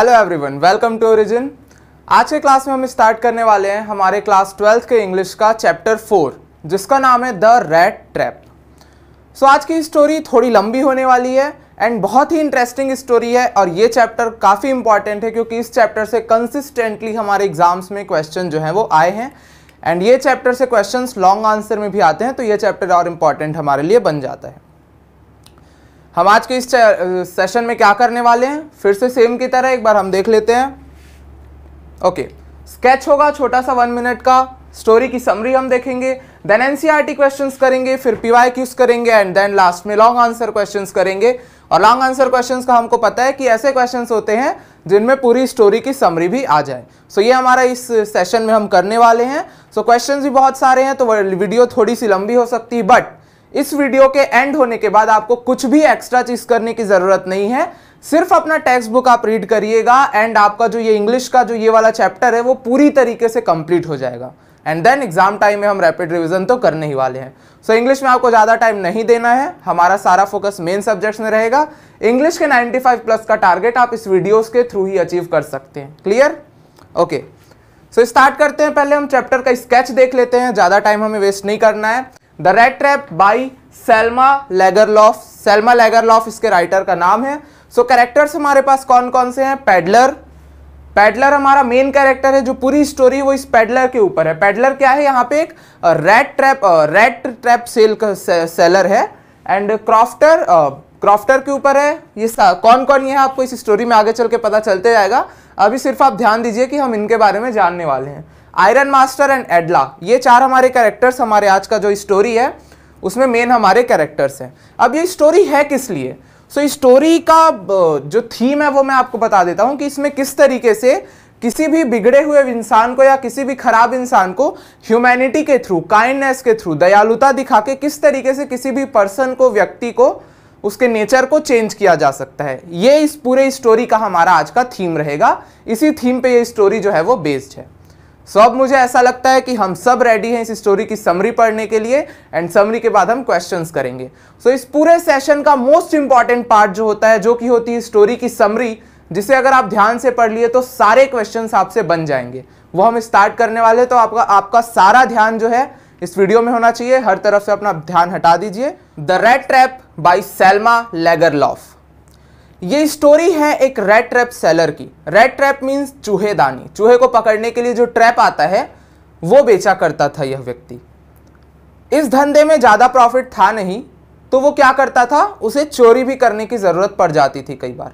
hello everyone welcome to origin आज के class में हम स्टार्ट करने वाले हैं हमारे क्लास ट्वेल्थ के इंग्लिश का चैप्टर फोर जिसका नाम है द रेड ट्रैप सो आज की स्टोरी थोड़ी लंबी होने वाली है एंड बहुत ही इंटरेस्टिंग स्टोरी है और ये चैप्टर काफ़ी इंपॉर्टेंट है क्योंकि इस चैप्टर से कंसिस्टेंटली हमारे एग्जाम्स में क्वेश्चन जो हैं वो आए हैं एंड ये चैप्टर से क्वेश्चन लॉन्ग आंसर में भी आते हैं तो ये चैप्टर और इम्पॉर्टेंट हमारे लिए बन जाता है हम आज के इस सेशन में क्या करने वाले हैं फिर से सेम की तरह एक बार हम देख लेते हैं ओके स्केच होगा छोटा सा वन मिनट का स्टोरी की समरी हम देखेंगे देन टी क्वेश्चन करेंगे फिर पीवाई क्यूज करेंगे एंड देन लास्ट में लॉन्ग आंसर क्वेश्चन करेंगे और लॉन्ग आंसर क्वेश्चन का हमको पता है कि ऐसे क्वेश्चन होते हैं जिनमें पूरी स्टोरी की समरी भी आ जाए सो so, ये हमारा इस सेशन में हम करने वाले हैं सो so, क्वेश्चन भी बहुत सारे हैं तो वीडियो थोड़ी सी लंबी हो सकती है बट इस वीडियो के एंड होने के बाद आपको कुछ भी एक्स्ट्रा चीज करने की जरूरत नहीं है सिर्फ अपना टेक्स्ट बुक आप रीड करिएगा एंड आपका जो ये इंग्लिश का जो ये वाला चैप्टर है वो पूरी तरीके से कंप्लीट हो जाएगा एंड देन एग्जाम टाइम में हम रैपिड रिवीजन तो करने ही वाले हैं सो so, इंग्लिश में आपको ज़्यादा टाइम नहीं देना है हमारा सारा फोकस मेन सब्जेक्ट्स में रहेगा इंग्लिश के 95 प्लस का टारगेट आप इस वीडियोस के थ्रू ही अचीव कर सकते हैं क्लियर ओके सो स्टार्ट करते हैं पहले हम चैप्टर का स्केच देख लेते हैं ज़्यादा टाइम हमें वेस्ट नहीं करना है the red trap by Selma Lagerlof Selma Lagerlof इसके राइटर का नाम है सो so, कैरेक्टर्स हमारे पास कौन कौन से हैं पेडलर पेडलर हमारा मेन कैरेक्टर है जो पूरी स्टोरी वो इस पेडलर के ऊपर है पेडलर क्या है यहाँ पे एक red trap red trap sale का सेलर है एंड क्रॉफ्टर क्रॉफ्टर के ऊपर है ये कौन कौन ये है आपको इस स्टोरी में आगे चल के पता चलते जाएगा अभी सिर्फ आप ध्यान दीजिए कि हम इनके बारे में जानने वाले हैं आयरन मास्टर एंड एडला ये चार हमारे कैरेक्टर्स हमारे आज का जो स्टोरी है उसमें मेन हमारे कैरेक्टर्स हैं अब ये स्टोरी है किस लिए सो so, स्टोरी का जो थीम है वो मैं आपको बता देता हूँ कि इसमें किस तरीके से किसी भी बिगड़े हुए इंसान को या किसी भी खराब इंसान को ह्यूमैनिटी के थ्रू काइंडनेस के थ्रू दयालुता दिखा के किस तरीके से किसी भी पर्सन को व्यक्ति को उसके नेचर को चेंज किया जा सकता है ये इस पूरे स्टोरी का हमारा आज का थीम रहेगा इसी थीम पे ये स्टोरी जो है वो बेस्ड है सो अब मुझे ऐसा लगता है कि हम सब रेडी हैं इस स्टोरी की समरी पढ़ने के लिए एंड समरी के बाद हम क्वेश्चंस करेंगे सो so, इस पूरे सेशन का मोस्ट इंपॉर्टेंट पार्ट जो होता है जो कि होती है स्टोरी की समरी जिसे अगर आप ध्यान से पढ़ लिए तो सारे क्वेश्चन आपसे बन जाएंगे वो हम स्टार्ट करने वाले तो आपका आपका सारा ध्यान जो है इस वीडियो में होना चाहिए हर तरफ से अपना ध्यान हटा दीजिए the red trap by Selma Lagerlof ये स्टोरी है एक रेड ट्रैप सेलर की रेड ट्रैप मीन्स चूहेदानी चूहे को पकड़ने के लिए जो ट्रैप आता है वो बेचा करता था यह व्यक्ति इस धंधे में ज़्यादा प्रॉफिट था नहीं तो वो क्या करता था उसे चोरी भी करने की ज़रूरत पड़ जाती थी कई बार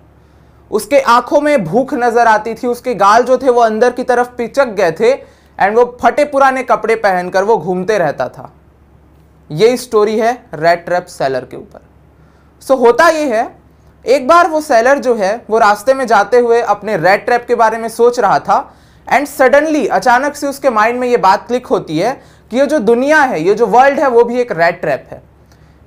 उसके आंखों में भूख नज़र आती थी उसके गाल जो थे वो अंदर की तरफ पिचक गए थे एंड वो फटे पुराने कपड़े पहनकर वो घूमते रहता था ये स्टोरी है रेड ट्रैप सेलर के ऊपर सो so, होता ये है एक बार वो सेलर जो है वो रास्ते में जाते हुए अपने रेड ट्रैप के बारे में सोच रहा था एंड सडनली अचानक से उसके माइंड में ये बात क्लिक होती है कि ये जो दुनिया है ये जो वर्ल्ड है वो भी एक रेड ट्रैप है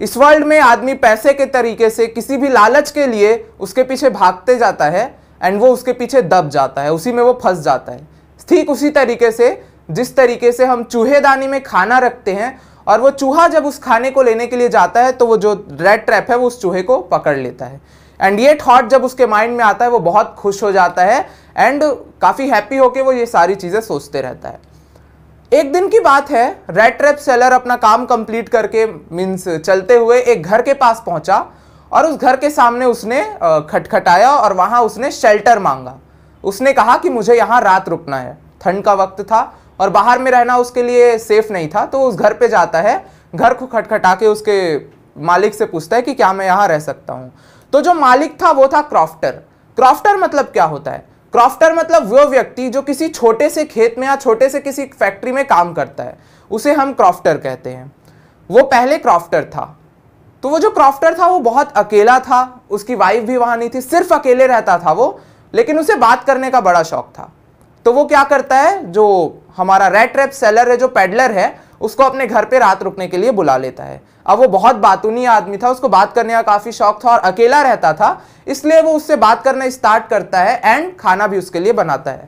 इस वर्ल्ड में आदमी पैसे के तरीके से किसी भी लालच के लिए उसके पीछे भागते जाता है एंड वो उसके पीछे दब जाता है उसी में वो फंस जाता है ठीक उसी तरीके से जिस तरीके से हम चूहेदानी में खाना रखते हैं और वो चूहा जब उस खाने को लेने के लिए जाता है तो वो जो रेड ट्रैप है वो उस चूहे को पकड़ लेता है एंड ये थॉट जब उसके माइंड में आता है वो बहुत खुश हो जाता है एंड काफ़ी हैप्पी होके वो ये सारी चीज़ें सोचते रहता है एक दिन की बात है रेड ट्रैप सेलर अपना काम कंप्लीट करके मीन्स चलते हुए एक घर के पास पहुंचा और उस घर के सामने उसने खटखटाया और वहां उसने शेल्टर मांगा उसने कहा कि मुझे यहाँ रात रुकना है ठंड का वक्त था और बाहर में रहना उसके लिए सेफ नहीं था तो उस घर पे जाता है घर को खटखटा के उसके मालिक से पूछता है कि क्या मैं यहाँ रह सकता हूँ तो जो मालिक था वो था क्रॉफ्टर क्रॉफ्टर मतलब क्या होता है क्रॉफ्टर मतलब वो व्यक्ति जो किसी छोटे से खेत में या छोटे से किसी फैक्ट्री में काम करता है उसे हम क्रॉफ्टर कहते हैं वो पहले क्रॉफ्टर था तो वो जो क्रॉफ्टर था वो बहुत अकेला था उसकी वाइफ भी वहां नहीं थी सिर्फ अकेले रहता था वो लेकिन उसे बात करने का बड़ा शौक था तो वो क्या करता है जो हमारा रेड ट्रैप सेलर है जो पेडलर है उसको अपने घर पे रात रुकने के लिए बुला लेता है अब वो बहुत बातूनी आदमी था उसको बात करने का काफ़ी शौक था और अकेला रहता था इसलिए वो उससे बात करना स्टार्ट करता है एंड खाना भी उसके लिए बनाता है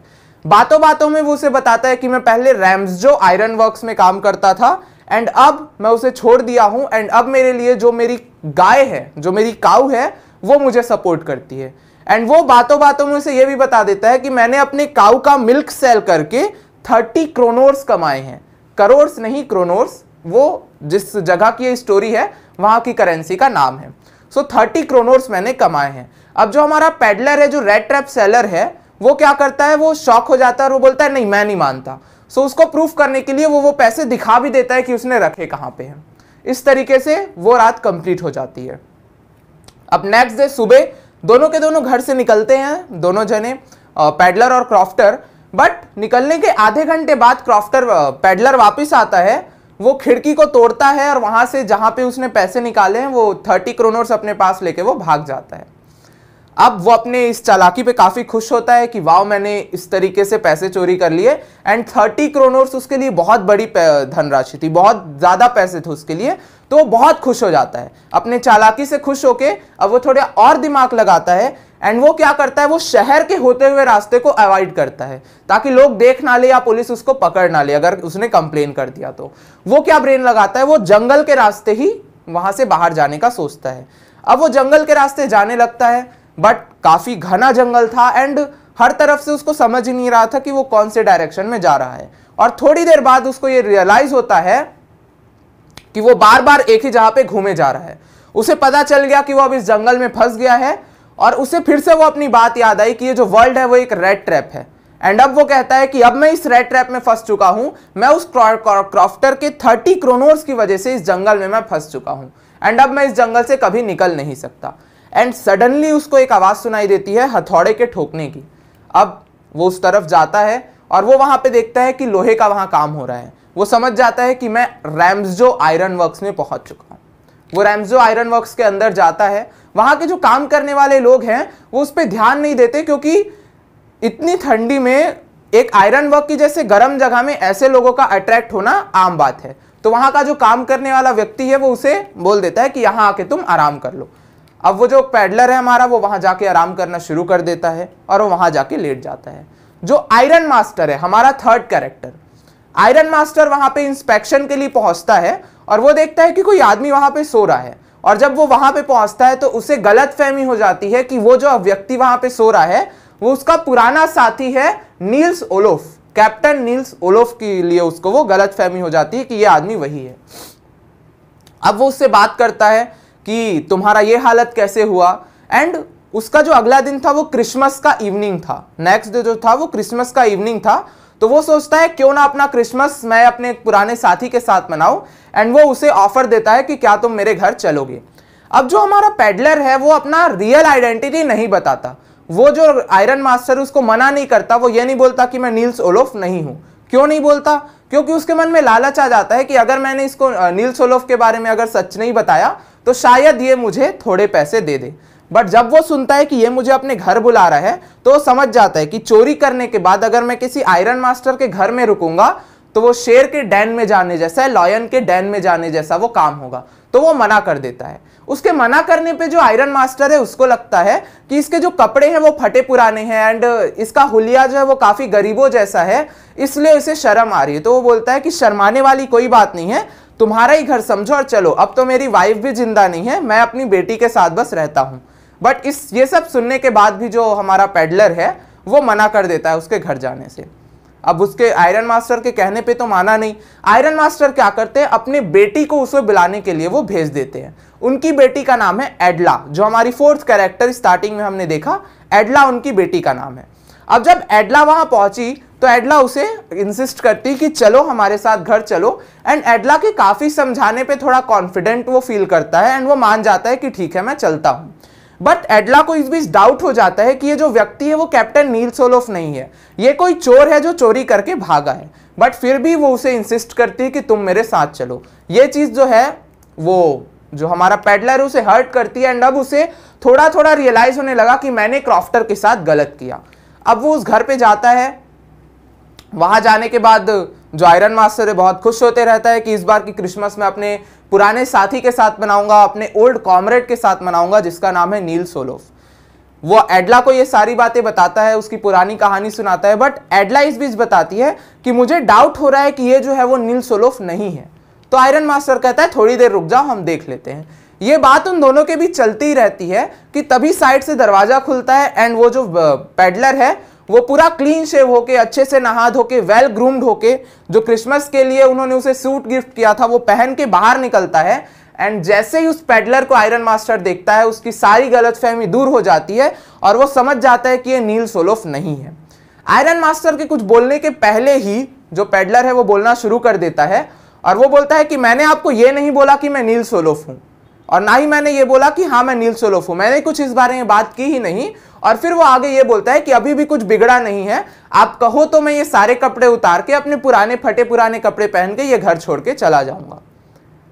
बातों बातों में वो उसे बताता है कि मैं पहले रैम्सजो आयरन वर्क में काम करता था एंड अब मैं उसे छोड़ दिया हूँ एंड अब मेरे लिए जो मेरी गाय है जो मेरी काऊ है वो मुझे सपोर्ट करती है एंड वो बातों बातों में उसे ये भी बता देता है कि मैंने अपने काऊ का मिल्क सेल करके थर्टी क्रोनोर्स कमाए हैं करोड़ नहीं क्रोनोर्स वो जिस जगह की स्टोरी है वहां की करेंसी का नाम है सो थर्टी क्रोनोर्स मैंने कमाए हैं अब जो हमारा पेडलर है जो रेड ट्रैप सेलर है वो क्या करता है वो शॉक हो जाता है और वो बोलता है नहीं मैं नहीं मानता सो so, उसको प्रूफ करने के लिए वो वो पैसे दिखा भी देता है कि उसने रखे कहाँ पे हैं इस तरीके से वो रात कंप्लीट हो जाती है अब नेक्स्ट डे सुबह दोनों के दोनों घर से निकलते हैं दोनों जने पैडलर और क्रॉफ्टर बट निकलने के आधे घंटे बाद क्रॉफ्टर पेडलर uh, वापस आता है वो खिड़की को तोड़ता है और वहां से जहां पे उसने पैसे निकाले हैं वो थर्टी क्रोनोर्स अपने पास लेके वो भाग जाता है अब वो अपने इस चालाकी पे काफ़ी खुश होता है कि वाह मैंने इस तरीके से पैसे चोरी कर लिए एंड थर्टी क्रोनोर्स उसके लिए बहुत बड़ी धनराशि थी बहुत ज़्यादा पैसे थे उसके लिए तो वो बहुत खुश हो जाता है अपने चालाकी से खुश होके अब वो थोड़ा और दिमाग लगाता है एंड वो क्या करता है वो शहर के होते हुए रास्ते को अवॉइड करता है ताकि लोग देख ना ले या पुलिस उसको पकड़ ना ले अगर उसने कंप्लेन कर दिया तो वो क्या ब्रेन लगाता है वो जंगल के रास्ते ही वहां से बाहर जाने का सोचता है अब वो जंगल के रास्ते जाने लगता है बट काफ़ी घना जंगल था एंड हर तरफ से उसको समझ ही नहीं रहा था कि वो कौन से डायरेक्शन में जा रहा है और थोड़ी देर बाद उसको ये रियलाइज होता है कि वो बार बार एक ही जगह पे घूमे जा रहा है उसे पता चल गया कि वो अब इस जंगल में फंस गया है और उसे फिर से वो अपनी बात याद आई कि ये जो वर्ल्ड है वो एक रेड ट्रैप है एंड अब वो कहता है कि अब मैं इस रेड ट्रैप में फंस चुका हूं मैं उस क्रॉफ्टर के थर्टी क्रोनोर्स की वजह से इस जंगल में मैं फंस चुका हूं एंड अब मैं इस जंगल से कभी निकल नहीं सकता एंड सडनली उसको एक आवाज़ सुनाई देती है हथौड़े के ठोकने की अब वो उस तरफ जाता है और वो वहां पे देखता है कि लोहे का वहां काम हो रहा है वो समझ जाता है कि मैं रैम्सो आयरन वर्क में पहुंच चुका हूँ वो रैम्सजो आयरन वर्क के अंदर जाता है वहां के जो काम करने वाले लोग हैं वो उस पर ध्यान नहीं देते क्योंकि इतनी ठंडी में एक आयरन वर्क की जैसे गर्म जगह में ऐसे लोगों का अट्रैक्ट होना आम बात है तो वहां का जो काम करने वाला व्यक्ति है वो उसे बोल देता है कि यहां आके तुम आराम कर लो अब वो जो पैडलर है हमारा वो वहां जाके आराम करना शुरू कर देता है और वो वहां जाके लेट जाता है जो आयरन मास्टर है हमारा थर्ड कैरेक्टर आयरन मास्टर वहां पे इंस्पेक्शन के लिए पहुंचता है और वो देखता है कि कोई आदमी वहां पे सो रहा है और जब वो वहां पे पहुंचता है तो उसे गलत फहमी हो जाती है कि वो जो व्यक्ति वहां पे सो रहा है वो उसका पुराना साथी है Nils Olof Captain Nils Olof के लिए उसको वो गलत फहमी हो जाती है कि ये आदमी वही है अब वो उससे बात करता है कि तुम्हारा ये हालत कैसे हुआ एंड उसका जो अगला दिन था वो क्रिसमस का इवनिंग था नेक्स्ट डे जो था वो क्रिसमस का इवनिंग था तो वो सोचता है क्यों ना अपना क्रिसमस मैं अपने पुराने साथी के साथ मनाऊं एंड वो उसे ऑफर देता है कि क्या तुम मेरे घर चलोगे अब जो हमारा पेडलर है वो अपना रियल आइडेंटिटी नहीं बताता वो जो आयरन मास्टर उसको मना नहीं करता वो ये नहीं बोलता कि मैं नील्स ओलोफ नहीं हूँ क्यों नहीं बोलता क्योंकि उसके मन में लालच आ जाता है कि अगर मैंने इसको नील्स ओलोफ के बारे में अगर सच नहीं बताया तो शायद ये मुझे थोड़े पैसे दे दे बट जब वो सुनता है कि ये मुझे अपने घर बुला रहा है तो वो समझ जाता है कि चोरी करने के बाद अगर मैं किसी आयरन मास्टर के घर में रुकूंगा तो वो शेर के डैन में जाने जैसा लॉयन के डैन में जाने जैसा वो काम होगा तो वो मना कर देता है उसके मना करने पे जो आयरन मास्टर है उसको लगता है कि इसके जो कपड़े हैं वो फटे पुराने हैं एंड इसका हुलिया जो है वो काफ़ी गरीबों जैसा है इसलिए उसे शर्म आ रही है तो वो बोलता है कि शर्माने वाली कोई बात नहीं है तुम्हारा ही घर समझो और चलो अब तो मेरी वाइफ भी जिंदा नहीं है मैं अपनी बेटी के साथ बस रहता हूँ बट इस ये सब सुनने के बाद भी जो हमारा पेडलर है वो मना कर देता है उसके घर जाने से अब उसके आयरन मास्टर के कहने पे तो माना नहीं आयरन मास्टर क्या करते हैं अपनी बेटी को उसे बुलाने के लिए वो भेज देते हैं उनकी बेटी का नाम है एडला जो हमारी फोर्थ कैरेक्टर स्टार्टिंग में हमने देखा एडला उनकी बेटी का नाम है अब जब एडला वहाँ पहुंची तो एडला उसे इंसिस्ट करती कि चलो हमारे साथ घर चलो एंड एडला के काफ़ी समझाने पर थोड़ा कॉन्फिडेंट वो फील करता है एंड वो मान जाता है कि ठीक है मैं चलता हूँ बट एडला को इस बीच डाउट हो जाता है कि ये जो व्यक्ति है वो कैप्टन नील सोलोफ नहीं है ये कोई चोर है जो चोरी करके भागा है बट फिर भी वो उसे इंसिस्ट करती है कि तुम मेरे साथ चलो ये चीज़ जो है वो जो हमारा पेडलर उसे हर्ट करती है एंड अब उसे थोड़ा थोड़ा रियलाइज होने लगा कि मैंने क्रॉफ्टर के साथ गलत किया अब वो उस घर पे जाता है वहां जाने के बाद जो आयरन मास्टर है बहुत खुश होते रहता है कि इस बार की क्रिसमस में अपने पुराने साथी के साथ मनाऊंगा अपने ओल्ड कॉमरेड के साथ मनाऊंगा जिसका नाम है नील सोलोफ वो एडला को ये सारी बातें बताता है उसकी पुरानी कहानी सुनाता है बट एडला इस बीच बताती है कि मुझे डाउट हो रहा है कि ये जो है वो नील सोलोफ नहीं है तो आयरन मास्टर कहता है थोड़ी देर रुक जाओ हम देख लेते हैं ये बात उन दोनों के बीच चलती ही रहती है कि तभी साइड से दरवाजा खुलता है एंड वो जो पेडलर है वो पूरा क्लीन शेव होके अच्छे से नहा धो के वेल ग्रूम्ड होके जो क्रिसमस के लिए उन्होंने उसे सूट गिफ्ट किया था वो पहन के बाहर निकलता है एंड जैसे ही उस पेडलर को आयरन मास्टर देखता है उसकी सारी गलतफहमी दूर हो जाती है और वो समझ जाता है कि ये नील सोलोफ नहीं है आयरन मास्टर के कुछ बोलने के पहले ही जो पेडलर है वो बोलना शुरू कर देता है और वो बोलता है कि मैंने आपको ये नहीं बोला कि मैं नील सोलोफ हूँ और ना ही मैंने ये बोला कि हाँ मैं नील सोलोफ हूँ मैंने कुछ इस बारे में बात की ही नहीं और फिर वो आगे ये बोलता है कि अभी भी कुछ बिगड़ा नहीं है आप कहो तो मैं ये सारे कपड़े उतार के अपने पुराने फटे पुराने कपड़े पहन के ये घर छोड़ के चला जाऊंगा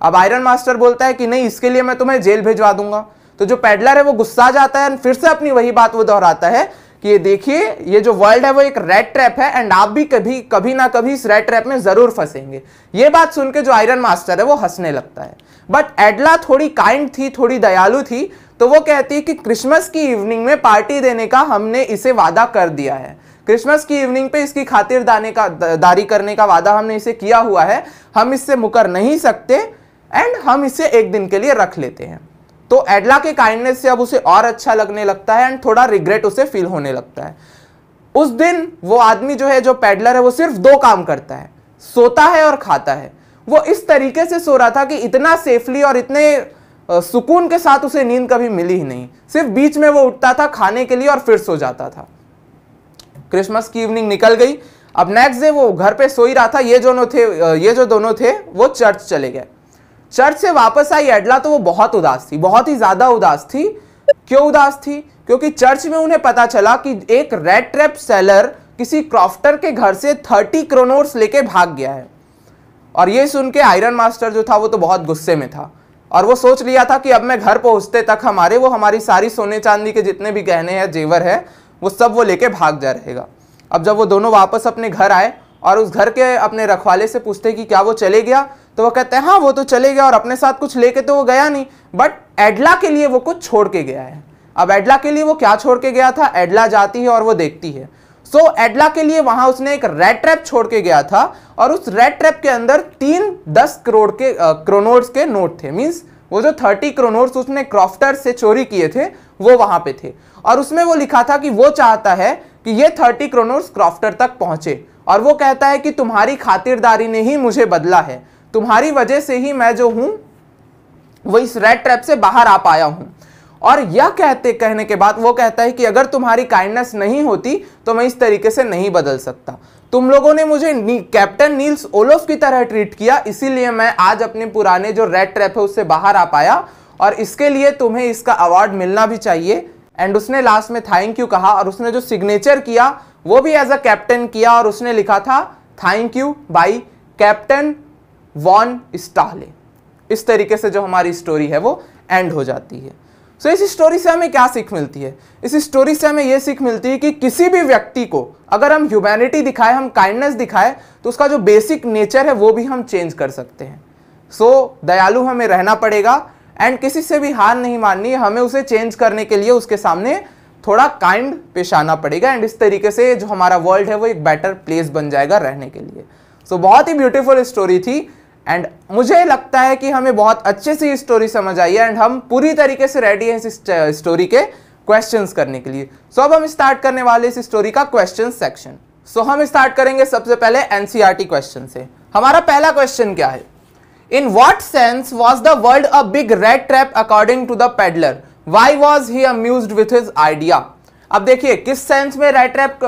अब आयरन मास्टर बोलता है कि नहीं इसके लिए मैं तुम्हें जेल भिजवा दूंगा तो जो पैडलर है वो गुस्सा जाता है फिर से अपनी वही बात वो दोहराता है कि ये देखिए ये जो वर्ल्ड है वो एक रेड ट्रैप है एंड आप भी कभी कभी ना कभी इस रेड ट्रैप में जरूर फंसेंगे ये बात सुन के जो आयरन मास्टर है वो हंसने लगता है बट एडला थोड़ी काइंड थी थोड़ी दयालु थी तो वो कहती है कि क्रिसमस की इवनिंग में पार्टी देने का हमने इसे वादा कर दिया है क्रिसमस की इवनिंग पे इसकी खातिर दाने का दारी करने का वादा हमने इसे किया हुआ है हम इससे मुकर नहीं सकते एंड हम इसे एक दिन के लिए रख लेते हैं तो एडला के काइंडनेस से अब उसे और अच्छा लगने लगता है एंड थोड़ा रिग्रेट उसे फील होने लगता है उस दिन वो आदमी जो है जो पैडलर है वो सिर्फ दो काम करता है सोता है और खाता है वो इस तरीके से सो रहा था कि इतना सेफली और इतने सुकून के साथ उसे नींद कभी मिली ही नहीं सिर्फ बीच में वो उठता था खाने के लिए और फिर सो जाता था क्रिसमस की इवनिंग निकल गई अब नेक्स्ट डे वो घर पे सो ही रहा था ये दोनों थे ये जो दोनों थे वो चर्च चले गए चर्च से वापस आई एडला तो वो बहुत उदास थी बहुत ही ज़्यादा उदास थी क्यों उदास थी क्योंकि चर्च में उन्हें पता चला कि एक रेड ट्रैप सेलर किसी क्रॉफ्टर के घर से थर्टी क्रोनोर्स लेके भाग गया है और ये सुन के आयरन मास्टर जो था वो तो बहुत गुस्से में था और वो सोच लिया था कि अब मैं घर पहुंचते तक हमारे वो हमारी सारी सोने चांदी के जितने भी गहने हैं जेवर है वो सब वो लेके भाग जा रहेगा अब जब वो दोनों वापस अपने घर आए और उस घर के अपने रखवाले से पूछते कि क्या वो चले गया तो वो कहते हैं हाँ वो तो चले गया और अपने साथ कुछ लेके तो वो गया नहीं बट एडला के लिए वो कुछ छोड़ के गया है अब एडला के लिए वो क्या छोड़ के गया था एडला जाती है और वो देखती है सो so, एडला के लिए वहां उसने एक रेड ट्रैप छोड़ के गया था और उस रेड ट्रैप के अंदर तीन दस करोड़ के क्रोनोट्स के नोट थे मीन्स वो जो थर्टी क्रोनोट्स उसने क्रॉफ्टर से चोरी किए थे वो वहां पे थे और उसमें वो लिखा था कि वो चाहता है कि ये थर्टी क्रोनोट्स क्रॉफ्टर तक पहुंचे और वो कहता है कि तुम्हारी खातिरदारी ने ही मुझे बदला है तुम्हारी वजह से ही मैं जो हूँ वो इस रेड ट्रैप से बाहर आ पाया हूं और यह कहते कहने के बाद वो कहता है कि अगर तुम्हारी काइंडनेस नहीं होती तो मैं इस तरीके से नहीं बदल सकता तुम लोगों ने मुझे नी, कैप्टन नील्स ओलोफ की तरह ट्रीट किया इसीलिए मैं आज अपने पुराने जो रेड ट्रैप है उससे बाहर आ पाया और इसके लिए तुम्हें इसका अवार्ड मिलना भी चाहिए एंड उसने लास्ट में थैंक यू कहा और उसने जो सिग्नेचर किया वो भी एज अ कैप्टन किया और उसने लिखा था thank you by Captain von Stahle इस तरीके से जो हमारी स्टोरी है वो एंड हो जाती है सो so, इस स्टोरी से हमें क्या सीख मिलती है इस स्टोरी से हमें यह सीख मिलती है कि किसी भी व्यक्ति को अगर हम ह्यूमैनिटी दिखाएं हम काइंडनेस दिखाएं तो उसका जो बेसिक नेचर है वो भी हम चेंज कर सकते हैं सो so, दयालु हमें रहना पड़ेगा एंड किसी से भी हार नहीं माननी हमें उसे चेंज करने के लिए उसके सामने थोड़ा काइंड पेश आना पड़ेगा एंड इस तरीके से जो हमारा वर्ल्ड है वो एक बेटर प्लेस बन जाएगा रहने के लिए सो so, बहुत ही ब्यूटीफुल स्टोरी थी एंड मुझे लगता है कि हमें बहुत अच्छे से ये स्टोरी समझ आई है एंड हम पूरी तरीके से रेडी हैं इस स्टोरी के क्वेश्चंस करने के लिए सो so, अब हम स्टार्ट करने वाले इस स्टोरी का क्वेश्चन सेक्शन सो हम स्टार्ट करेंगे सबसे पहले टी क्वेश्चन e से हमारा पहला क्वेश्चन क्या है in what sense was the world a big red trap according to the peddler why was he amuse with his idea अब देखिए किस सेंस में रेड ट्रैप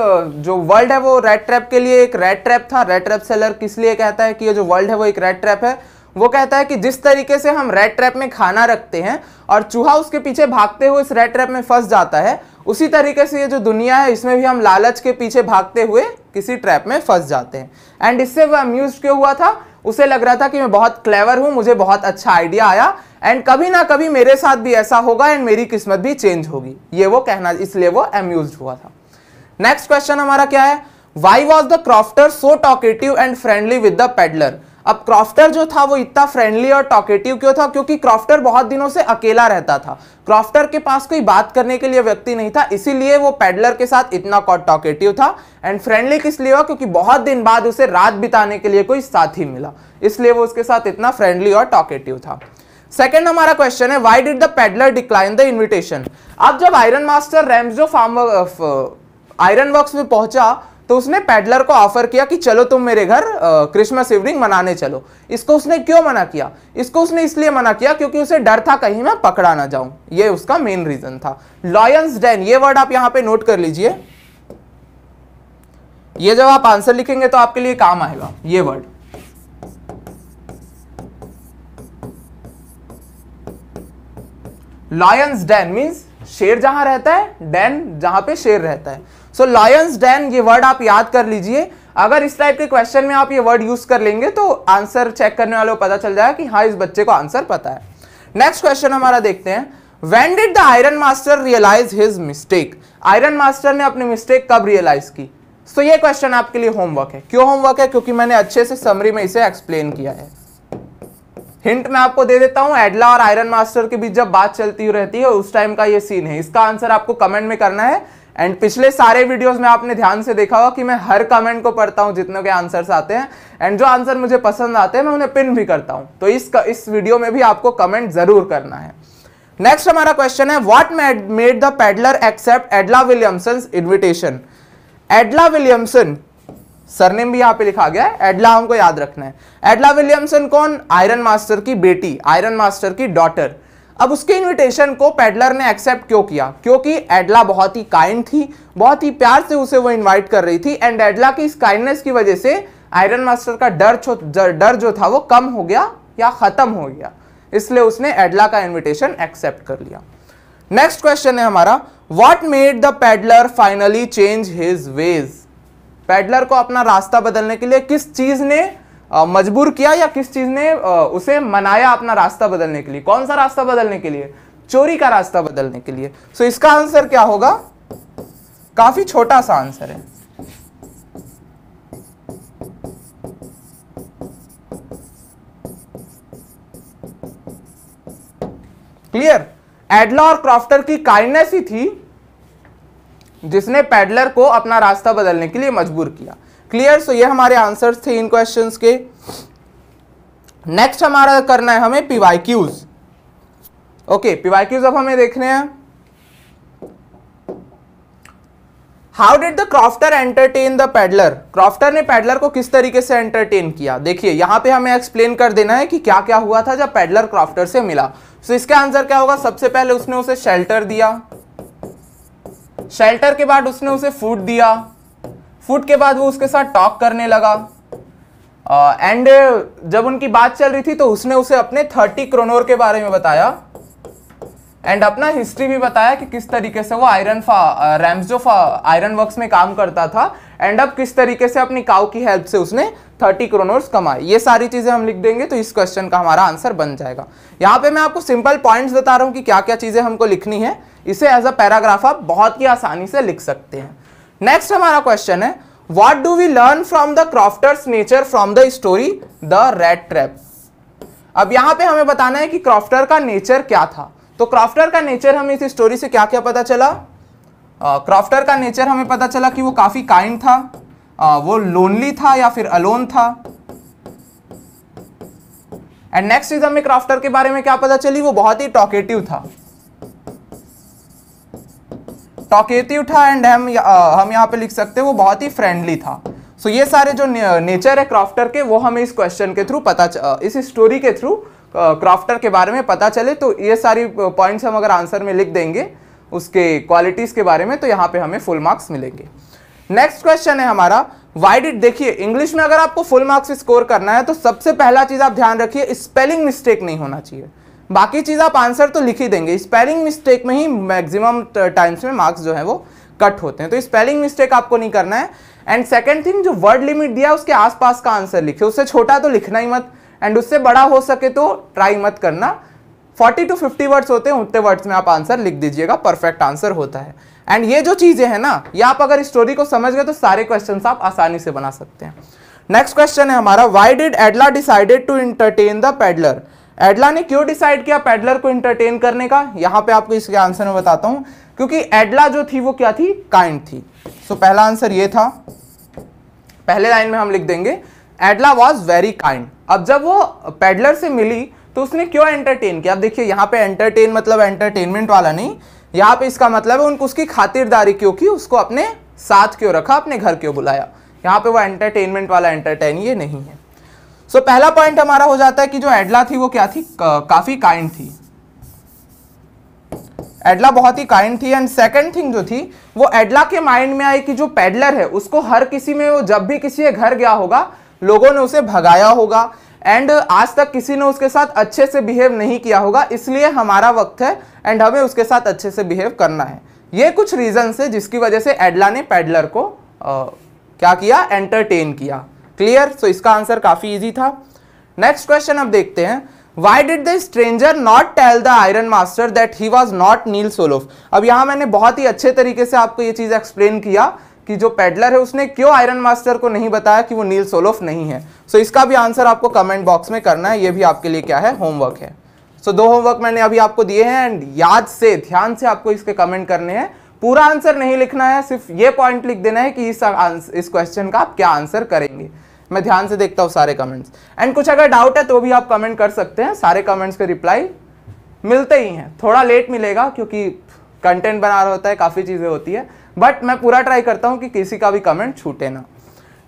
जो वर्ल्ड है वो रेड ट्रैप के लिए एक रेड ट्रैप था रेड ट्रैप सेलर किस लिए कहता है कि ये जो वर्ल्ड है वो एक रेड ट्रैप है वो कहता है कि जिस तरीके से हम रेड ट्रैप में खाना रखते हैं और चूहा उसके पीछे भागते हुए इस रेड ट्रैप में फंस जाता है उसी तरीके से ये जो दुनिया है इसमें भी हम लालच के पीछे भागते हुए किसी ट्रैप में फंस जाते हैं एंड इससे वह अम्यूज क्यों हुआ था उसे लग रहा था कि मैं बहुत क्लेवर हूं मुझे बहुत अच्छा आइडिया आया एंड कभी ना कभी मेरे साथ भी ऐसा होगा एंड मेरी किस्मत भी चेंज होगी ये वो कहना इसलिए वो एम्यूज हुआ था नेक्स्ट क्वेश्चन हमारा क्या है why was the crofter so talkative and friendly with the peddler अब क्रॉफ्टर जो था वो इतना फ्रेंडली और टॉकेटिव क्यों था क्योंकि क्रॉफ्टर बहुत दिनों से अकेला रहता था क्रॉफ्टर के पास कोई बात करने के लिए व्यक्ति नहीं था इसीलिए वो पैडलर के साथ इतना टॉकेटिव था एंड फ्रेंडली किस लिए हुआ क्योंकि बहुत दिन बाद उसे रात बिताने के लिए कोई साथी मिला इसलिए वो उसके साथ इतना फ्रेंडली और टॉकेटिव था सेकेंड हमारा क्वेश्चन है why did the peddler decline the invitation अब जब आयरन मास्टर जो फार्म आयरन वर्क में पहुंचा तो उसने पैडलर को ऑफर किया कि चलो तुम मेरे घर क्रिसमस इवनिंग मनाने चलो इसको उसने क्यों मना किया इसको उसने इसलिए मना किया क्योंकि उसे डर था कहीं मैं पकड़ा ना जाऊं ये उसका मेन रीजन था लॉयंस डेन ये वर्ड आप यहां पे नोट कर लीजिए ये जब आप आंसर लिखेंगे तो आपके लिए काम आएगा ये वर्ड लॉयंस डेन मीन्स शेर जहां रहता है डेन जहां पे शेर रहता है सो लॉयंस डैन ये वर्ड आप याद कर लीजिए अगर इस टाइप के क्वेश्चन में आप ये वर्ड यूज कर लेंगे तो आंसर चेक करने वाले को पता चल जाएगा कि हाँ इस बच्चे को आंसर पता है नेक्स्ट क्वेश्चन हमारा देखते हैं when did the iron master realise his mistake iron master ने अपनी मिस्टेक कब रियलाइज की सो so, ये क्वेश्चन आपके लिए होमवर्क है क्यों होमवर्क है क्योंकि मैंने अच्छे से समरी में इसे एक्सप्लेन किया है हिंट मैं आपको दे देता हूं एडला और आयरन मास्टर के बीच जब बात चलती रहती है उस टाइम का ये सीन है इसका आंसर आपको कमेंट में करना है एंड पिछले सारे वीडियोस में आपने ध्यान से देखा होगा कि मैं हर कमेंट को पढ़ता हूँ जितने के आंसर्स आते हैं एंड जो आंसर मुझे पसंद आते हैं मैं उन्हें पिन भी करता हूँ तो इस इस वीडियो में भी आपको कमेंट जरूर करना है नेक्स्ट हमारा क्वेश्चन है what made the peddler accept Edla Williamson invitation Edla Williamson surname भी यहाँ पे लिखा गया है एडला हमको याद रखना है एडला विलियमसन कौन आयरन मास्टर की बेटी आयरन मास्टर की डॉटर अब उसके इनविटेशन को पेडलर ने एक्सेप्ट क्यों किया क्योंकि एडला बहुत ही काइंड थी बहुत ही प्यार से उसे वो इनवाइट कर रही थी एंड एडला की इस काइंडनेस की वजह से आयरन मास्टर का डर डर जो था वो कम हो गया या ख़त्म हो गया इसलिए उसने एडला का इन्विटेशन एक्सेप्ट कर लिया नेक्स्ट क्वेश्चन है हमारा what made the peddler finally change his ways peddler को अपना रास्ता बदलने के लिए किस चीज़ ने मजबूर किया या किस चीज़ ने उसे मनाया अपना रास्ता बदलने के लिए कौन सा रास्ता बदलने के लिए चोरी का रास्ता बदलने के लिए सो so, इसका आंसर क्या होगा काफी छोटा सा आंसर है क्लियर एडला और क्रॉफ्टर की काइंडनेस ही थी जिसने पैडलर को अपना रास्ता बदलने के लिए मजबूर किया क्लियर सो ये हमारे आंसर्स थे इन क्वेश्चंस के नेक्स्ट हमारा करना है हमें PY Qs okay PY Qs अब हमें देखने हैं how did the crofter entertain the peddler crofter ने पैडलर को किस तरीके से एंटरटेन किया देखिए यहां पे हमें एक्सप्लेन कर देना है कि क्या क्या हुआ था जब पैडलर क्रॉफ्टर से मिला सो so, इसका आंसर क्या होगा सबसे पहले उसने उसे शेल्टर दिया शेल्टर के बाद उसने उसे फूड दिया फुट के बाद वो उसके साथ टॉक करने लगा एंड uh, जब उनकी बात चल रही थी तो उसने उसे अपने थर्टी क्रोनोर के बारे में बताया एंड अपना हिस्ट्री भी बताया कि किस तरीके से वो आयरन फा रैम्सो फा आयरन वर्क्स में काम करता था एंड अब किस तरीके से अपनी काउ की हेल्प से उसने थर्टी क्रोनोर्स कमाए ये सारी चीज़ें हम लिख देंगे तो इस क्वेश्चन का हमारा आंसर बन जाएगा यहाँ पे मैं आपको सिंपल पॉइंट्स बता रहा हूँ कि क्या क्या चीज़ें हमको लिखनी है इसे एज अ पैराग्राफ आप बहुत ही आसानी से लिख सकते हैं नेक्स्ट हमारा क्वेश्चन है what do we learn from the crofter's nature from the story the red trap अब यहां पे हमें बताना है कि क्रॉफ्टर का नेचर क्या था तो क्रॉफ्टर का नेचर हमें इस स्टोरी से क्या क्या पता चला क्रॉफ्टर uh, का नेचर हमें पता चला कि वो काफ़ी काइंड था uh, वो लोनली था या फिर अलोन था एंड नेक्स्ट चीज हमें क्रॉफ्टर के बारे में क्या पता चली वो बहुत ही टॉकेटिव था साकेतिव था एंड हम हम यहाँ पे लिख सकते हैं वो बहुत ही फ्रेंडली था सो so, ये सारे जो नेचर है क्रॉफ्टर के वो हमें इस क्वेश्चन के थ्रू पता इस स्टोरी के थ्रू क्रॉफ्टर के बारे में पता चले तो ये सारी पॉइंट्स हम अगर आंसर में लिख देंगे उसके क्वालिटीज़ के बारे में तो यहाँ पे हमें फुल मार्क्स मिलेंगे नेक्स्ट क्वेश्चन है हमारा वाई डिट देखिए इंग्लिश में अगर आपको फुल मार्क्स स्कोर करना है तो सबसे पहला चीज़ आप ध्यान रखिए स्पेलिंग मिस्टेक नहीं होना चाहिए बाकी चीज़ आप आंसर तो लिख ही देंगे स्पेलिंग मिस्टेक में ही मैक्सिमम टाइम्स में मार्क्स जो है वो कट होते हैं तो स्पेलिंग मिस्टेक आपको नहीं करना है एंड सेकेंड थिंग जो वर्ड लिमिट दिया उसके आसपास का आंसर लिखे उससे छोटा तो लिखना ही मत एंड उससे बड़ा हो सके तो ट्राई मत करना 40 टू 50 वर्ड्स होते हैं उतने वर्ड्स में आप आंसर लिख दीजिएगा परफेक्ट आंसर होता है एंड ये जो चीज़ें हैं ना ये आप अगर स्टोरी को समझ गए तो सारे क्वेश्चन आप आसानी से बना सकते हैं नेक्स्ट क्वेश्चन है हमारा why did Edla decided to entertain the peddler Edla ने क्यों डिसाइड किया पेडलर को इंटरटेन करने का यहां पे आपको इसके आंसर में बताता हूं क्योंकि एडला जो थी वो क्या थी काइंड थी सो so, पहला आंसर ये था पहले लाइन में हम लिख देंगे एडला वॉज वेरी काइंड अब जब वो पेडलर से मिली तो उसने क्यों एंटरटेन किया अब देखिए यहां पे एंटरटेन मतलब एंटरटेनमेंट वाला नहीं यहां पे इसका मतलब है उनको उसकी खातिरदारी क्यों की उसको अपने साथ क्यों रखा अपने घर क्यों बुलाया यहां पे वो एंटरटेनमेंट वाला एंटरटेन ये नहीं है सो so, पहला पॉइंट हमारा हो जाता है कि जो एडला थी वो क्या थी का, काफ़ी काइंड थी एडला बहुत ही काइंड थी एंड सेकंड थिंग जो थी वो एडला के माइंड में आई कि जो पेडलर है उसको हर किसी में वो जब भी किसी के घर गया होगा लोगों ने उसे भगाया होगा एंड आज तक किसी ने उसके साथ अच्छे से बिहेव नहीं किया होगा इसलिए हमारा वक्त है एंड हमें उसके साथ अच्छे से बिहेव करना है ये कुछ रीजन है जिसकी वजह से एडला ने पेडलर को आ, क्या किया एंटरटेन किया क्लियर सो इसका आंसर काफी इजी था नेक्स्ट क्वेश्चन अब देखते हैं why did the stranger not tell the iron master that he was not Nils Olof अब यहां मैंने बहुत ही अच्छे तरीके से आपको ये चीज़ एक्सप्लेन किया कि जो पेडलर है उसने क्यों आयरन मास्टर को नहीं बताया कि वो नील सोलोफ नहीं है सो so, इसका भी आंसर आपको कमेंट बॉक्स में करना है ये भी आपके लिए क्या है होमवर्क है सो so, दो होमवर्क मैंने अभी आपको दिए हैं एंड याद से ध्यान से आपको इसके कमेंट करने हैं पूरा आंसर नहीं लिखना है सिर्फ ये पॉइंट लिख देना है कि इस इस क्वेश्चन का आप क्या आंसर करेंगे मैं ध्यान से देखता हूँ सारे कमेंट्स एंड कुछ अगर डाउट है तो भी आप कमेंट कर सकते हैं सारे कमेंट्स के रिप्लाई मिलते ही हैं थोड़ा लेट मिलेगा क्योंकि कंटेंट बना रहा होता है काफ़ी चीज़ें होती है बट मैं पूरा ट्राई करता हूँ कि किसी का भी कमेंट छूटे ना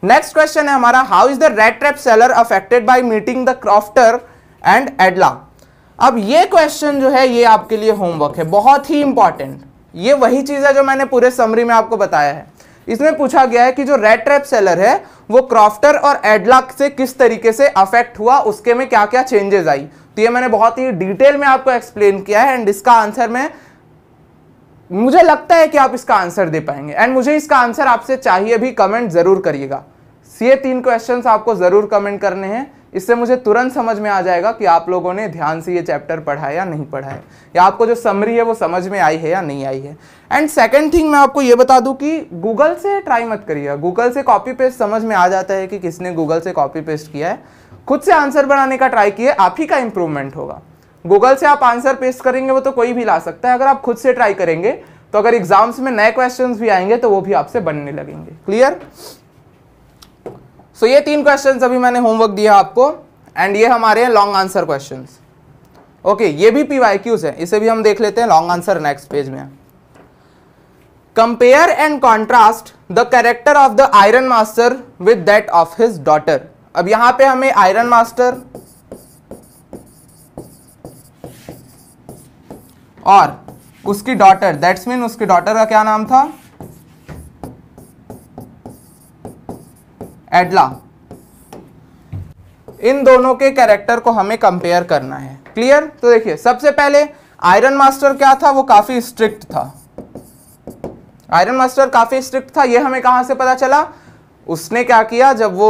नेक्स्ट क्वेश्चन है हमारा how is the red trap seller affected by meeting the crofter and Edla अब ये क्वेश्चन जो है ये आपके लिए होमवर्क है बहुत ही इंपॉर्टेंट ये वही चीज़ है जो मैंने पूरे समरी में आपको बताया है इसमें पूछा गया है कि जो रेड ट्रैप सेलर है वो क्रॉफ्टर और एडलॉक से किस तरीके से अफेक्ट हुआ उसके में क्या क्या चेंजेस आई तो ये मैंने बहुत ही डिटेल में आपको एक्सप्लेन किया है एंड इसका आंसर में मुझे लगता है कि आप इसका आंसर दे पाएंगे एंड मुझे इसका आंसर आपसे चाहिए भी कमेंट जरूर करिएगा ये तीन क्वेश्चंस आपको जरूर कमेंट करने हैं इससे मुझे तुरंत समझ में आ जाएगा कि आप लोगों ने ध्यान से ये चैप्टर पढ़ा है या नहीं पढ़ा है या आपको जो समरी है वो समझ में आई है या नहीं आई है एंड सेकेंड थिंग मैं आपको ये बता दूँ कि गूगल से ट्राई मत करिए गूगल से कॉपी पेस्ट समझ में आ जाता है कि किसने गूगल से कॉपी पेस्ट किया है खुद से आंसर बनाने का ट्राई किए आप ही का इम्प्रूवमेंट होगा गूगल से आप आंसर पेस्ट करेंगे वो तो कोई भी ला सकता है अगर आप खुद से ट्राई करेंगे तो अगर एग्जाम्स में नए क्वेश्चंस भी आएंगे तो वो भी आपसे बनने लगेंगे क्लियर सो so, ये तीन क्वेश्चन अभी मैंने होमवर्क दिया आपको एंड ये हमारे हैं लॉन्ग आंसर क्वेश्चन ओके ये भी पी वाई क्यूज है इसे भी हम देख लेते हैं लॉन्ग आंसर नेक्स्ट पेज में compare and contrast the character of the iron master with that of his daughter अब यहां पे हमें आयरन मास्टर और उसकी डॉटर दैट्स मीन उसकी डॉटर का क्या नाम था एडला इन दोनों के कैरेक्टर को हमें कंपेयर करना है क्लियर तो देखिए सबसे पहले आयरन मास्टर क्या था वो काफी स्ट्रिक्ट था आयरन मास्टर काफी स्ट्रिक्ट था ये हमें कहां से पता चला उसने क्या किया जब वो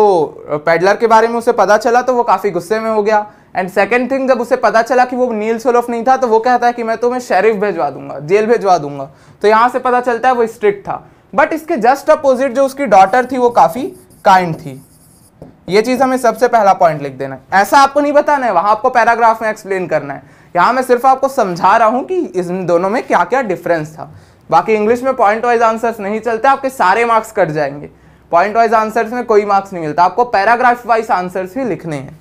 पेडलर के बारे में उसे पता चला तो वो काफ़ी गुस्से में हो गया एंड सेकेंड थिंग जब उसे पता चला कि वो नील सोलोफ नहीं था तो वो कहता है कि मैं तुम्हें शेरिफ भेजवा दूंगा जेल भेजवा दूंगा तो यहां से पता चलता है वो स्ट्रिक्ट था बट इसके जस्ट अपोजिट जो उसकी डॉटर थी वो काफ़ी काइंड थी ये चीज़ हमें सबसे पहला पॉइंट लिख देना है ऐसा आपको नहीं बताना है वहां आपको पैराग्राफ में एक्सप्लेन करना है यहां मैं सिर्फ आपको समझा रहा हूं कि इन दोनों में क्या क्या डिफरेंस था बाकी इंग्लिश में पॉइंट वाइज आंसर्स नहीं चलते आपके सारे मार्क्स कट जाएंगे पॉइंट वाइज आंसर्स में कोई मार्क्स नहीं मिलता आपको पैराग्राफ वाइज आंसर्स ही लिखने हैं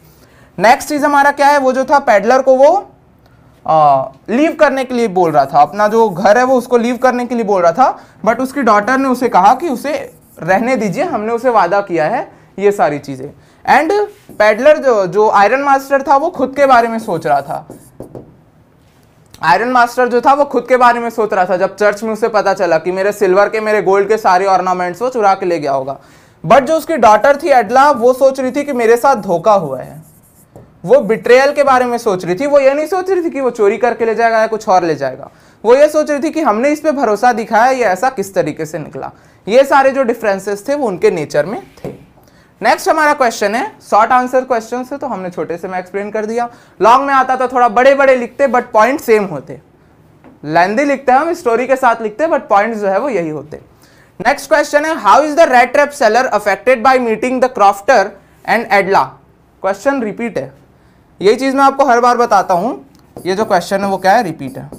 नेक्स्ट चीज़ हमारा क्या है वो जो था पेडलर को वो आ, लीव करने के लिए बोल रहा था अपना जो घर है वो उसको लीव करने के लिए बोल रहा था बट उसकी डॉटर ने उसे कहा कि उसे रहने दीजिए हमने उसे वादा किया है ये सारी चीज़ें एंड पैडलर जो जो आयरन मास्टर था वो खुद के बारे में सोच रहा था आयरन मास्टर जो था वो खुद के बारे में सोच रहा था जब चर्च में उसे पता चला कि मेरे सिल्वर के मेरे गोल्ड के सारे ऑर्नामेंट्स वो चुरा के ले गया होगा बट जो उसकी डॉटर थी एडला वो सोच रही थी कि मेरे साथ धोखा हुआ है वो बिट्रेयल के बारे में सोच रही थी वो ये नहीं सोच रही थी कि वो चोरी करके ले जाएगा या कुछ और ले जाएगा वो ये सोच रही थी कि हमने इस पर भरोसा दिखाया ये ऐसा किस तरीके से निकला ये सारे जो डिफरेंसेस थे वो उनके नेचर में थे नेक्स्ट हमारा क्वेश्चन है शॉर्ट आंसर क्वेश्चन से तो हमने छोटे से मैं एक्सप्लेन कर दिया लॉन्ग में आता तो थोड़ा बड़े बड़े लिखते बट पॉइंट सेम होते लेंदी लिखते हैं हम स्टोरी के साथ लिखते हैं बट पॉइंट जो है वो यही होते नेक्स्ट क्वेश्चन है how is the red trap seller affected by meeting the crofter and Edla question repeat है यही चीज मैं आपको हर बार बताता हूं ये जो क्वेश्चन है वो क्या है रिपीट है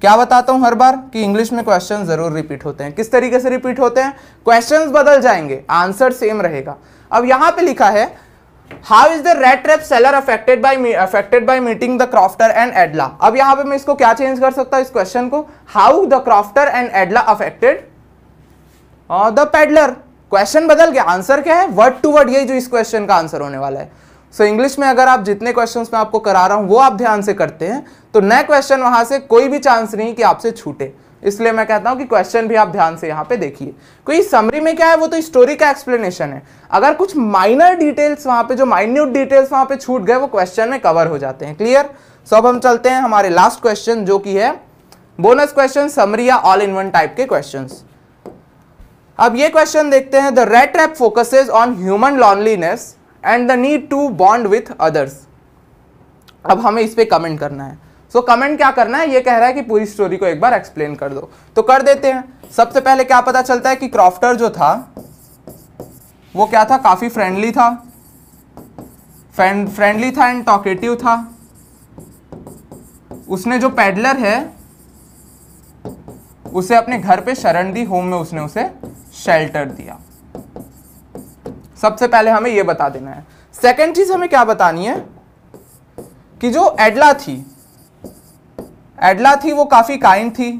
क्या बताता हूं हर बार कि इंग्लिश में क्वेश्चन जरूर रिपीट होते हैं किस तरीके से रिपीट होते हैं क्वेश्चन बदल जाएंगे आंसर सेम रहेगा अब यहां पर लिखा है how is the red trap seller affected by affected by meeting the crofter and Edla अब यहां पे मैं इसको क्या चेंज कर सकता हूं इस क्वेश्चन को how the crofter and Edla affected the peddler question बदल गया आंसर क्या है वर्ड टू वर्ड यही जो इस क्वेश्चन का आंसर होने वाला है सो so, इंग्लिश में अगर आप जितने क्वेश्चन में आपको करा रहा हूं वो आप ध्यान से करते हैं तो नए क्वेश्चन वहां से कोई भी चांस नहीं कि आपसे छूटे इसलिए मैं कहता हूं कि क्वेश्चन भी आप ध्यान से यहां पे देखिए कोई समरी में क्या है वो तो स्टोरी का एक्सप्लेनेशन है अगर कुछ माइनर डिटेल्स वहां पे जो माइन्यूट डिटेल्स वहां पे छूट गए वो क्वेश्चन में कवर हो जाते हैं क्लियर सो अब हम चलते हैं हमारे लास्ट क्वेश्चन जो कि है बोनस क्वेश्चन समरी या ऑल इन वन टाइप के क्वेश्चन अब ये क्वेश्चन देखते हैं the red trap focuses on human loneliness and the need to bond with others अब हमें इस पर कमेंट करना है सो so, कमेंट क्या करना है ये कह रहा है कि पूरी स्टोरी को एक बार एक्सप्लेन कर दो तो कर देते हैं सबसे पहले क्या पता चलता है कि क्रॉफ्टर जो था वो क्या था काफ़ी फ्रेंडली था फ्रेंडली था एंड टॉकेटिव था उसने जो पेडलर है उसे अपने घर पे शरण दी होम में उसने उसे शेल्टर दिया सबसे पहले हमें यह बता देना है सेकेंड चीज हमें क्या बतानी है कि जो एडला थी एडला थी वो काफी काइंड थी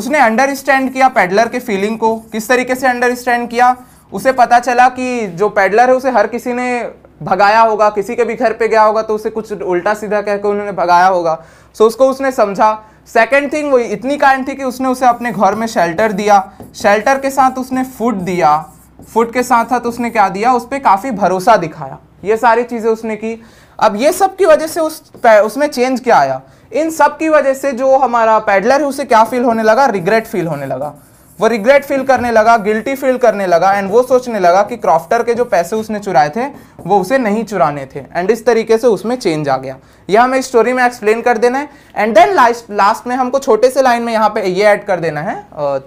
उसने अंडरस्टैंड किया पेडलर के फीलिंग को किस तरीके से अंडरस्टैंड किया उसे पता चला कि जो पेडलर है उसे हर किसी ने भगाया होगा किसी के भी घर पे गया होगा तो उसे कुछ उल्टा सीधा कहकर उन्होंने भगाया होगा सो उसको उसने समझा सेकेंड थिंग वो इतनी काइंड थी कि उसने उसे अपने घर में शेल्टर दिया शेल्टर के साथ उसने फूड दिया फुट के साथ साथ उसने क्या दिया उस पर काफ़ी भरोसा दिखाया ये सारी चीज़ें उसने की अब ये सब की वजह से उस उसमें चेंज क्या आया इन सब की वजह से जो हमारा पैडलर है उसे क्या फील होने लगा रिग्रेट फील होने लगा वो रिग्रेट फील करने लगा गिल्टी फील करने लगा एंड वो सोचने लगा कि क्रॉफ्टर के जो पैसे उसने चुराए थे वो उसे नहीं चुराने थे एंड इस तरीके से उसमें चेंज आ गया यह हमें स्टोरी में एक्सप्लेन कर देना है एंड देन लास्ट लास्ट में हमको छोटे से लाइन में यहाँ पे ये ऐड कर देना है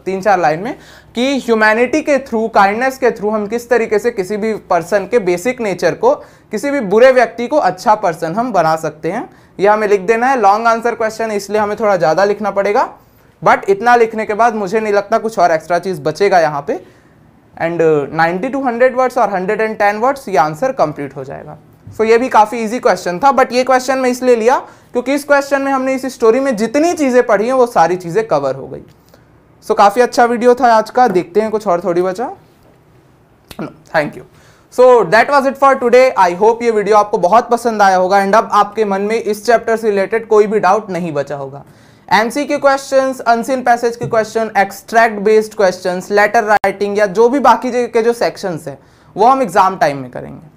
तीन चार लाइन में कि ह्यूमैनिटी के थ्रू काइंडनेस के थ्रू हम किस तरीके से किसी भी पर्सन के बेसिक नेचर को किसी भी बुरे व्यक्ति को अच्छा पर्सन हम बना सकते हैं यह हमें लिख देना है लॉन्ग आंसर क्वेश्चन इसलिए हमें थोड़ा ज़्यादा लिखना पड़ेगा बट इतना लिखने के बाद मुझे नहीं लगता कुछ और एक्स्ट्रा चीज़ बचेगा यहाँ पे and ninety to hundred words और हंड्रेड एंड टेन वर्ड्स ये आंसर कंप्लीट हो जाएगा सो so, ये भी काफ़ी इजी क्वेश्चन था बट ये क्वेश्चन मैं इसलिए लिया क्योंकि इस क्वेश्चन में हमने इस स्टोरी में जितनी चीज़ें पढ़ी हैं वो सारी चीज़ें कवर हो गई सो so, काफ़ी अच्छा वीडियो था आज का देखते हैं कुछ और थोड़ी बचा thank you so that was it for today I hope ये वीडियो आपको बहुत पसंद आया होगा एंड अब आपके मन में इस चैप्टर से रिलेटेड कोई भी डाउट नहीं बचा होगा एमसीक्यू क्वेश्चंस अनसीन पैसेज के question extract based questions letter writing या जो भी बाकी के जो सेक्शंस है वो हम एग्जाम टाइम में करेंगे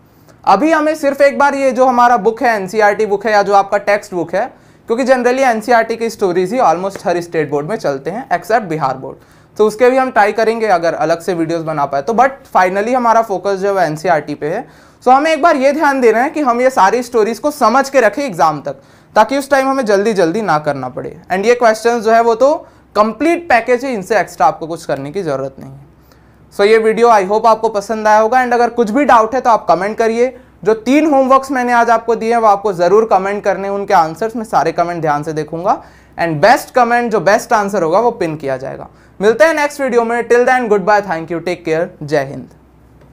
अभी हमें सिर्फ एक बार ये जो हमारा बुक है एनसीईआरटी बुक e है या जो आपका टेक्स्ट बुक है क्योंकि जनरली एनसीईआरटी e की स्टोरीज ही ऑलमोस्ट हर स्टेट बोर्ड में चलते हैं एक्सेप्ट बिहार बोर्ड तो उसके भी हम ट्राई करेंगे अगर अलग से वीडियोस बना पाए तो बट फाइनली हमारा फोकस जो है एनसीआरटी e पे है सो हमें एक बार ये ध्यान दे रहे हैं कि हम ये सारी स्टोरीज को समझ के रखें एग्जाम तक ताकि उस टाइम हमें जल्दी जल्दी ना करना पड़े एंड ये क्वेश्चन जो है वो तो कंप्लीट पैकेज है इनसे एक्स्ट्रा आपको कुछ करने की ज़रूरत नहीं है सो so, ये वीडियो आई होप आपको पसंद आया होगा एंड अगर कुछ भी डाउट है तो आप कमेंट करिए जो तीन होमवर्क्स मैंने आज आपको दिए हैं वो आपको ज़रूर कमेंट करने उनके आंसर्स मैं सारे कमेंट ध्यान से देखूंगा एंड बेस्ट कमेंट जो बेस्ट आंसर होगा वो पिन किया जाएगा मिलते हैं नेक्स्ट वीडियो में till then good bye thank you take care जय हिंद